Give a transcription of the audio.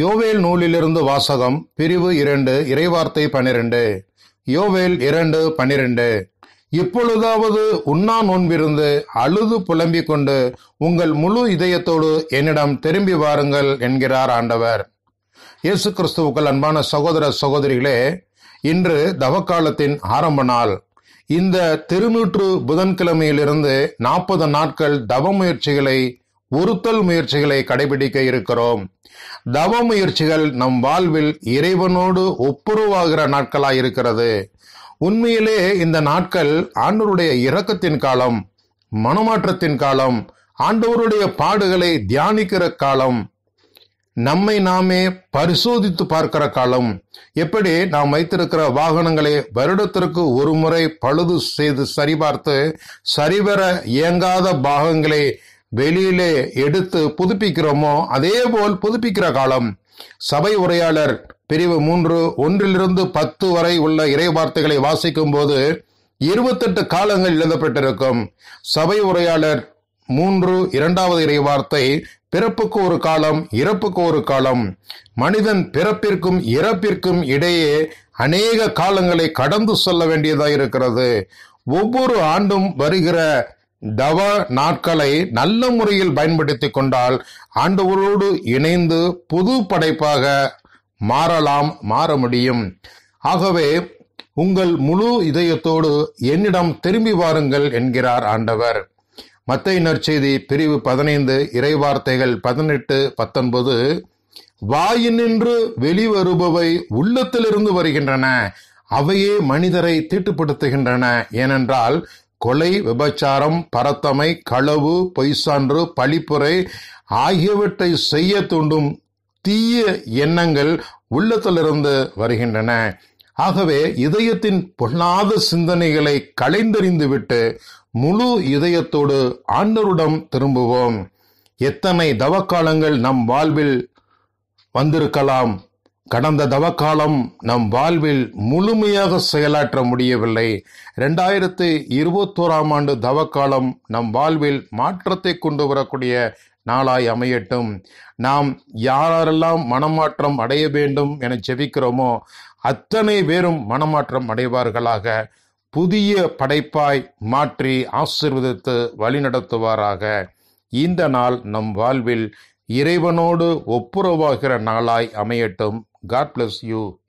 யோவேல் நூலிலிருந்து வாசகம் பிரிவு இரண்டு இறைவார்த்தை பனிரெண்டு யோவேல் இரண்டு பனிரெண்டு இப்பொழுதாவது உண்ணா நோன்பிருந்து அழுது புலம்பிக் கொண்டு உங்கள் முழு இதயத்தோடு என்னிடம் திரும்பி வாருங்கள் என்கிறார் ஆண்டவர் இயேசு கிறிஸ்துவுக்கள் அன்பான சகோதர சகோதரிகளே இன்று தவக்காலத்தின் ஆரம்ப நாள் இந்த திருநூற்று புதன்கிழமையிலிருந்து நாற்பது நாட்கள் தவ முயற்சிகளை உறுத்தல் முயற்சிகளை கடைபிடிக்க இருக்கிறோம் தவ முயற்சிகள் நம் வாழ்வில் இறைவனோடு ஒப்புருவாகிற நாட்களாய் இருக்கிறது உண்மையிலே இந்த நாட்கள் ஆண்டவருடைய இரக்கத்தின் காலம் மனமாற்றத்தின் காலம் ஆண்டவருடைய பாடுகளை தியானிக்கிற காலம் நம்மை நாமே பரிசோதித்து பார்க்கிற காலம் எப்படி நாம் வைத்திருக்கிற வாகனங்களை வருடத்திற்கு ஒரு முறை பழுது செய்து சரிபார்த்து சரிவர இயங்காத பாகங்களை வெளியிலே எடுத்து புதுப்பிக்கிறோமோ அதே போல் புதுப்பிக்கிற காலம் சபை உரையாளர் பிரிவு மூன்று ஒன்றிலிருந்து பத்து வரை உள்ள இறை வார்த்தைகளை வாசிக்கும் போது இருபத்தெட்டு காலங்கள் எழுதப்பட்டிருக்கும் சபை உரையாளர் மூன்று இரண்டாவது இறை வார்த்தை பிறப்புக்கு ஒரு காலம் இறப்புக்கு ஒரு காலம் மனிதன் பிறப்பிற்கும் இறப்பிற்கும் இடையே அநேக காலங்களை கடந்து சொல்ல வேண்டியதாக இருக்கிறது ஒவ்வொரு ஆண்டும் வருகிற தவ நாட்களை நல்ல முறையில் பயன்படுத்தி கொண்டால் ஆண்டவரோடு இணைந்து புது படைப்பாக மாறலாம் மாற முடியும் ஆகவே உங்கள் முழு இதயத்தோடு என்னிடம் திரும்பி வாருங்கள் என்கிறார் ஆண்டவர் மத்திய நற்செய்தி பிரிவு பதினைந்து இறைவார்த்தைகள் பதினெட்டு பத்தொன்பது வாயினின்று வெளிவருபவை உள்ளத்திலிருந்து வருகின்றன அவையே மனிதரை தீட்டுப்படுத்துகின்றன ஏனென்றால் கொலை விபச்சாரம் பரத்தமை களவு பொய்சான்று பழிப்புரை ஆகியவற்றை செய்ய தூண்டும் தீய எண்ணங்கள் உள்ளத்திலிருந்து வருகின்றன ஆகவே இதயத்தின் பொல்லாத சிந்தனைகளை களைந்தறிந்துவிட்டு முழு இதயத்தோடு ஆண்டருடம் திரும்புவோம் எத்தனை தவக்காலங்கள் நம் வாழ்வில் வந்திருக்கலாம் கடந்த தவக்காலம் நம் வாழ்வில் முழுமையாக செயலாற்ற முடியவில்லை ரெண்டாயிரத்து இருபத்தோராம் ஆண்டு தவக்காலம் நம் வாழ்வில் மாற்றத்தை கொண்டு வரக்கூடிய நாளாய் அமையட்டும் நாம் யாரெல்லாம் மனமாற்றம் அடைய வேண்டும் என ஜெபிக்கிறோமோ அத்தனை பேரும் மனமாற்றம் அடைவார்களாக புதிய படைப்பாய் மாற்றி ஆசிர்வதித்து வழிநடத்துவாராக இந்த நாள் நம் வாழ்வில் இறைவனோடு ஒப்புரவாகிற நாளாய் அமையட்டும் God bless you.